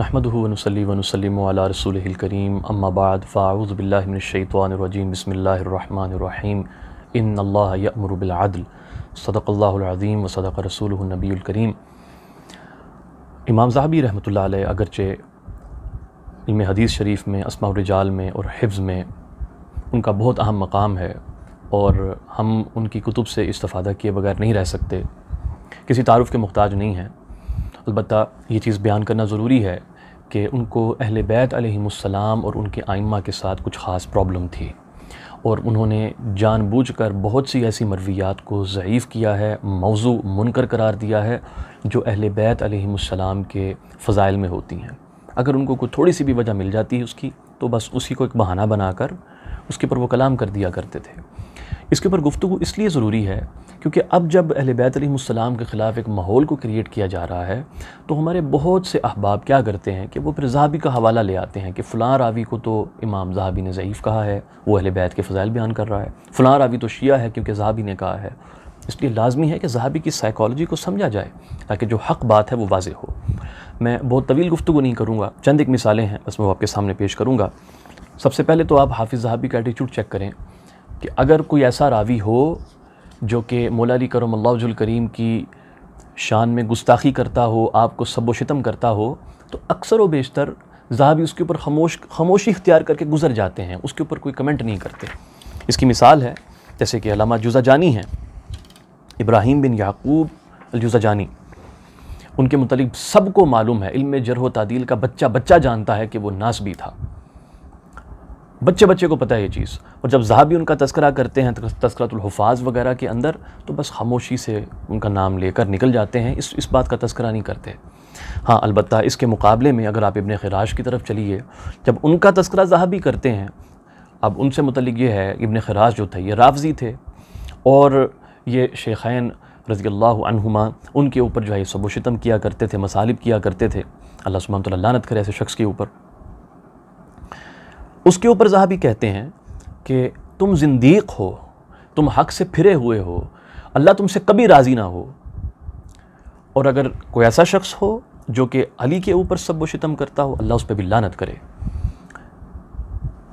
नहमदनसली वनसलम रसूल करीम अम्माबाद फ़ाऊज़बिल्लिनशैतवानरजीम बसमीम इन अल्लामरबिलदल सदक़ल्लाज़ीम व सदक रसूल नबीकरीम इमाम ज़ाहबी रहमत अगरचे इम हदीस शरीफ में असमाजाल में और हिफ्ज़ में उनका बहुत अहम मकाम है और हम उनकी कुतुब से इस्तादा किए बगैर नहीं रह सकते किसी तारफ़ के मुहताज नहीं हैं अलबत् ये चीज़ बयान करना ज़रूरी है कि उनको अहल बैत आसमाम और उनके आइमा के साथ कुछ ख़ास प्रॉब्लम थी और उन्होंने जानबूझकर बहुत सी ऐसी मरवियात को ज़यीफ़ किया है मौजू मुनकर करार दिया है जो अहल बैत आसमाम के फ़ज़ाइल में होती हैं अगर उनको कोई थोड़ी सी भी वजह मिल जाती है उसकी तो बस उसी को एक बहाना बनाकर उसके ऊपर वो कलाम कर दिया करते थे इसके ऊपर गुफ्तु इसलिए ज़रूरी है क्योंकि अब जब अहल बैतम के ख़िलाफ़ एक माहौल को क्रिएट किया जा रहा है तो हमारे बहुत से अहबाब क्या करते हैं कि वो फिर जहाबी का हवाला ले आते हैं कि फ़लाँ रावी को तो इमाम जहाबी ने ज़यीफ़ कहा है वो अहल बैत के फ़जाइल बयान कर रहा है फ़लाँ रावी तो शिया है क्योंकि जहाबी ने कहा है इसलिए लाजमी है कि जहाबी की साइकोलॉजी को समझा जाए ताकि जो हक बात है वो वाज हो मैं बहुत तवील गुफ्तु नहीं करूँगा चंद एक मिसालें हैं बस मैं वो आपके सामने पेश करूँगा सबसे पहले तो आप हाफिज़ जहाबी का एटीट्यूड चेक करें कि अगर कोई ऐसा रावी हो जो कि मौलाली करम अल्लाजुल करीम की शान में गुस्ताखी करता हो आपको सब करता हो तो अक्सर व बेशतर जहाबी उसके ऊपर खामोश खामोशी इख्तियार करके गुजर जाते हैं उसके ऊपर कोई कमेंट नहीं करते इसकी मिसाल है जैसे कि अलामा जानी हैं इब्राहिम बिन याकूब जानी उनके मतलब सबको मालूम है इल्म जरह तदील का बच्चा बच्चा जानता है कि वो नासबी था बच्चे बच्चे को पता है ये चीज़ और जब जहाँ भी उनका तस्करा करते हैं तस्करतुल्हफाज वगैरह के अंदर तो बस खामोशी से उनका नाम लेकर निकल जाते हैं इस इस बात का तस्करा नहीं करते हाँ अलबत् इसके मुकाबले में अगर आप इबन खराज की तरफ चलिए जब उनका तस्करा जहाँ भी करते हैं अब उनसे मतलब ये है इबन खराज जो थे ये राफजी थे और ये शेखैन रजी उनके ऊपर जो है सबोशतम किया करते थे मसालिब किया करते थे अल्लाह सुबह लानत करे ऐसे शख्स के ऊपर उसके ऊपर जहाबी कहते हैं कि तुम जिंदीक हो तुम हक से फिरे हुए हो अल्लाह तुमसे कभी राज़ी ना हो और अगर कोई ऐसा शख्स हो जो कि अली के ऊपर सब वितम करता हो अल्लाह उस पर भी लानत करे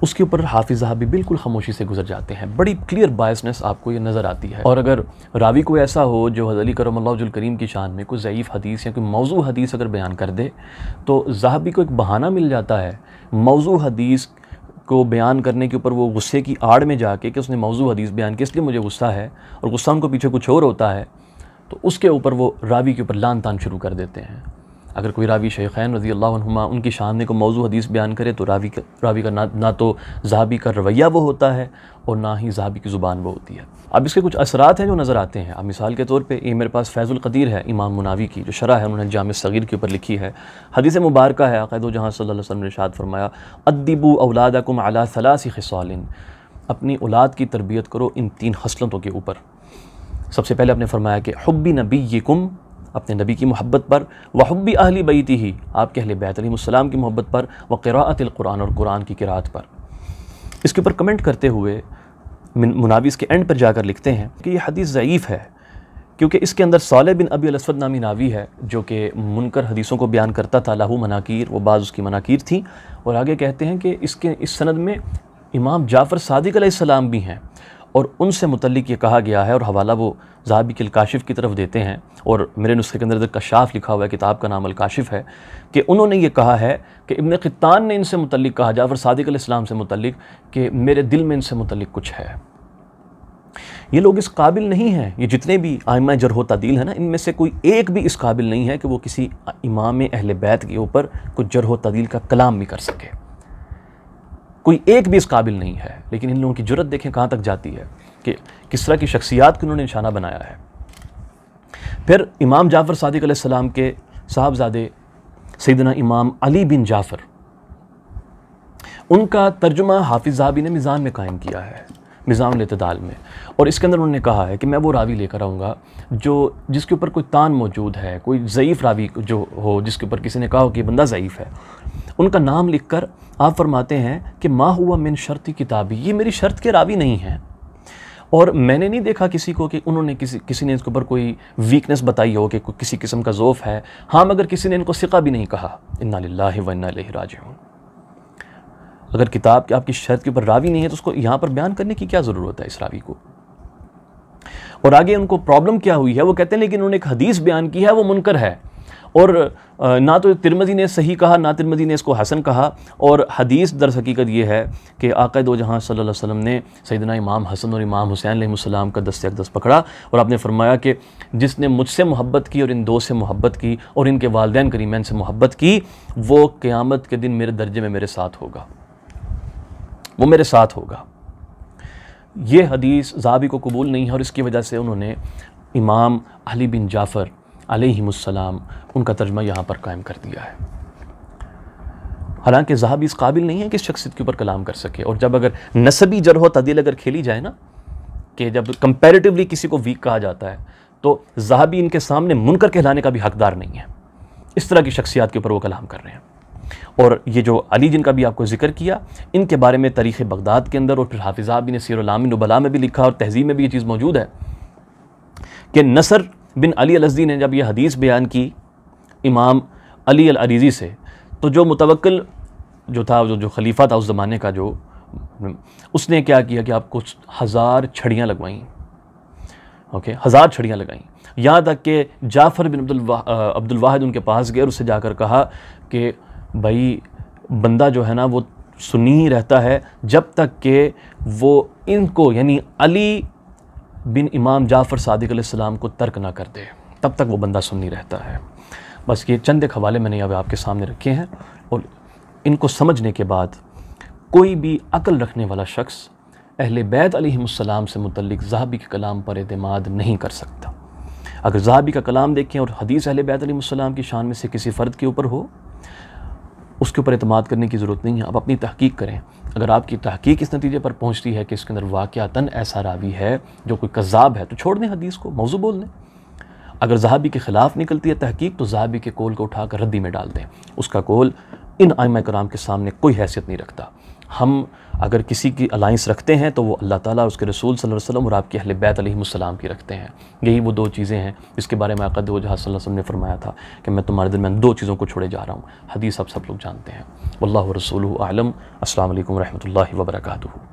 उसके ऊपर हाफिज साहब भी बिल्कुल खामोशी से गुजर जाते हैं बड़ी क्लियर बायसनेस आपको ये नज़र आती है और अगर रावी कोई ऐसा हो जो हज़ली करमल्लाजुल करीम की शान में कोई ज़यीफ़ हदीस या कोई मौजू हदीस अगर बयान कर दे तो जहाबी को एक बहाना मिल जाता है मौजू हदीस को बयान करने के ऊपर वो गुस्से की आड़ में जाके कि उसने मौजू हदीस बयान किया इसलिए मुझे गुस्सा है और गुस्सा उनको पीछे कुछ और होता है तो उसके ऊपर वो रावी के ऊपर लान तान शुरू कर देते हैं अगर कोई रावी शेखैन रजी अल्लाहुमा उनकी शान को मौजू हदीस बयान करे तो रावी का रावी का ना ना तो जहाबी का रवैया वो होता है और ना ही जहाबी की ज़ुबान वो होती है अब इसके कुछ असरात हैं जो नज़र आते हैं अब मिसाल के तौर पर ये मेरे पास फैज़ुल कदीर है इमाम मुनावी की जो शरा है उन्होंने जाम सगीर के ऊपर लिखी है हदीस मुबारक है अकैद जहाँ सल अलैहि ने शाद फरमाया अदबू अवलादा कुम अला सलासी अपनी औलाद की तरबियत करो इन तीन हसलतों के ऊपर सबसे पहले आपने फरमाया कि हब्बी नबी ये कुम अपने नबी की मोहब्बत पर वहबी अहली बैती ही आपके अहल बैतलीसम की मोहब्बत पर व कुरान और कुरान की किरात पर इसके ऊपर कमेंट करते हुए मुनाविस के एंड पर जाकर लिखते हैं कि यह हदीस ज़यीफ़ है क्योंकि इसके अंदर सौले बिन अबी अलसद नामी नावी है जो कि मुनकर हदीसों को बयान करता था लाहू मनाकिर वो बाज़ उसकी मनाकिर थी और आगे कहते हैं कि इसके इस सनद में इमाम जाफ़र सदक सलाम भी हैं और उनसे मुतलिक ये कहा गया है और हवाला वो जहाबी के काशिफ़ की तरफ देते हैं और मेरे नुस्खे के अंदर कशाफ लिखा हुआ है किताब का नाम अलकाशिफ़ है कि उन्होंने ये कहा है कि इबन खितान ने इनसे मुतलिक कहा जाफ़र सादिक इस्लाम से मुतलिक कि मेरे दिल में इनसे मुतलिक कुछ है ये लोग इस काबिल नहीं हैं ये जितने भी आयमा जरह तदील है ना इनमें से कोई एक भी इस काबिल नहीं है कि वो किसी इमाम अहल बैत के ऊपर कुछ जरह तदील का कलाम भी कर सके कोई एक भी इस काबिल नहीं है लेकिन इन लोगों की जरूरत देखें कहाँ तक जाती है कि किस तरह की शख्सियात को उन्होंने निशाना बनाया है फिर इमाम जाफ़र सदक सलाम के साहबजादे सैदना इमाम अली बिन जाफ़र उनका तर्जुमा हाफिज़ जहाबी ने मिज़ान में कायम किया है मिज़ाम अतदाल में और इसके अंदर उन्होंने कहा है कि मैं वो रावी लेकर आऊँगा जो जिसके ऊपर कोई तान मौजूद है कोई ज़यीफ़ रावी जो हो जिसके ऊपर किसी ने कहा हो कि बंदा ज़यीफ़ है उनका नाम लिखकर आप फरमाते हैं कि माँ हुआ मिन शर्ती किताबी ये मेरी शर्त के रावी नहीं है और मैंने नहीं देखा किसी को कि उन्होंने किसी किसी ने इसके ऊपर कोई वीकनेस बताई हो कि किसी किस्म का जोफ है हाँ मगर किसी ने इनको सिका भी नहीं कहा इन्ना लाला अगर किताब की आपकी शर्त के ऊपर रावी नहीं है तो उसको यहाँ पर बयान करने की क्या ज़रूरत है इस रावी को और आगे उनको प्रॉब्लम क्या हुई है वो कहते हैं लेकिन उन्होंने एक हदीस बयान की है वो मुनकर है और ना तो तिरमदी ने सही कहा ना तिरमदी ने इसको हसन कहा और हदीस दर हकीकत यह है कि आक़ दो जहाँ सल्ला वसम ने सैदना इमाम हसन और इमाम हुसैन सलाम का दस्त अकदस पकड़ा और आपने फरमाया कि जिसने मुझसे मोहब्बत की और इन दो से मोहब्बत की और इनके वालदे करीमैन से मोहब्बत की वो क़्यामत के दिन मेरे दर्जे में मेरे साथ होगा वो मेरे साथ होगा ये हदीस जाबी को कबूल नहीं है और इसकी वजह से उन्होंने इमाम अली बिन जाफ़र अलैहिस्सलाम उनका तर्जमा यहाँ पर कायम कर दिया है हालांकि जहाबी इस काबिल नहीं है कि शख्सियत के ऊपर कलाम कर सके और जब अगर नसबी जरह तदील अगर खेली जाए ना कि जब कंपेरेटिवली किसी को वीक कहा जाता है तो जहाबी इनके सामने मुनकर कहलाने का भी हकदार नहीं है इस तरह की शख्सियात के ऊपर वो कलाम कर रहे हैं और ये जो अली जिनका भी आपको जिक्र किया इनके बारे में तरीक़ बगदाद के अंदर और फिर हाफिज़ा भी ने सीरलामी नबला में भी लिखा और तहजीब में भी ये चीज़ मौजूद है कि नसर बिन अली अलज़ी ने जब यह हदीस बयान की इमाम अली अल अलीजी से तो जो मुतवक्ल जो था जो जो खलीफा था उस ज़माने का जो उसने क्या किया कि आपको हज़ार छड़ियाँ लगवाईं ओके हज़ार छड़ियाँ लगाईं यहाँ तक कि जाफ़र बिन अब्दुल अब्दुल वाहिद उनके पास गए और उससे जाकर कहा कि भाई बंदा जो है ना वो सुनी ही रहता है जब तक कि वो इनको यानी अली बिन इमाम जाफ़र सदक सलाम को तर्क ना कर दे तब तक वो बंदा सुन्नी रहता है बस ये चंद एक हवाले मैंने अब आपके सामने रखे हैं और इनको समझने के बाद कोई भी अकल रखने वाला शख्स अहल बैत अलीसम से मतलब जहाबी के कलाम पर अतमाद नहीं कर सकता अगर जहाबी का कलाम देखें और हदीस अहल बैत अलीसम की शान में से किसी फ़र्द के ऊपर हो उसके ऊपर अतमाद करने की ज़रूरत नहीं है आप अपनी तहकीक करें अगर आपकी तहकीक इस नतीजे पर पहुँचती है कि इसके अंदर वाक़ता ऐसा रावी है जो कोई कज़ाब है तो छोड़ दें हदीस को मौजू बोल दें अगर जहाबी के ख़िलाफ़ निकलती है तहकीक तो जहाबी के कोल को उठाकर रद्दी में डाल दें उसका कोल इन आयमा कराम के सामने कोई हैसियत नहीं रखता हम अगर किसी की अलाइंस रखते हैं तो वो अल्लाह ताला उसके रसूल सल्लल्लाहु अलैहि वसल्लम और आपके अहल बैत अलैहिस्सलाम की रखते हैं यही वो दो चीज़ें हैं जिसके बारे में आकद वजह वसल्लम ने फरमाया था कि मैं तुम्हारे दिल में दो चीज़ों को छोड़े जा रहा हूँ हदीस आप सब लोग जानते हैं वल्ला रसूल आलम असल वरहमल वर्का